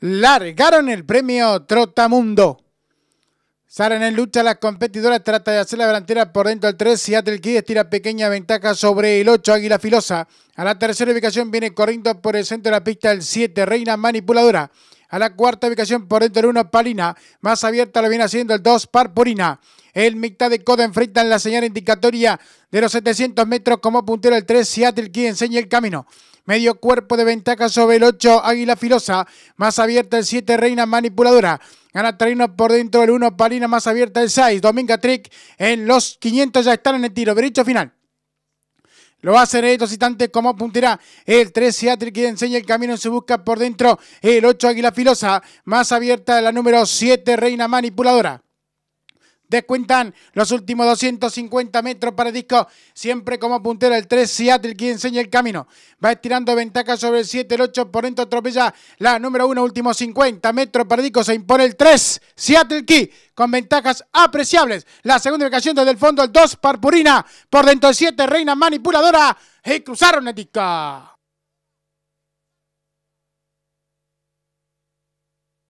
largaron el premio Trotamundo. Salen en lucha las competidoras, trata de hacer la delantera por dentro del 3, Seattle Kid estira pequeña ventaja sobre el 8, Águila Filosa. A la tercera ubicación viene corriendo por el centro de la pista el 7, Reina Manipuladora a la cuarta ubicación por dentro del 1 Palina, más abierta lo viene haciendo el 2 Parpurina. El mitad de coda enfrenta en la señal indicatoria de los 700 metros como puntero el 3 Seattle que enseña el camino. Medio cuerpo de ventaja sobre el 8 Águila Filosa, más abierta el 7 Reina Manipuladora. Gana Treino por dentro del 1 Palina, más abierta el 6 Dominga Trick. En los 500 ya están en el tiro derecho final. Lo hace en estos citante como punterá el 3 Atri que enseña el camino, se busca por dentro el 8 Águila Filosa, más abierta la número 7 Reina Manipuladora. Descuentan los últimos 250 metros para disco. Siempre como puntero el 3, Seattle, Key, enseña el camino. Va estirando ventaja sobre el 7, el 8, por dentro atropella la número 1, último 50 metros para disco. Se impone el 3, Seattle Key, con ventajas apreciables. La segunda ubicación desde el fondo, el 2, Parpurina. Por dentro del 7, Reina Manipuladora. Y cruzaron el disco.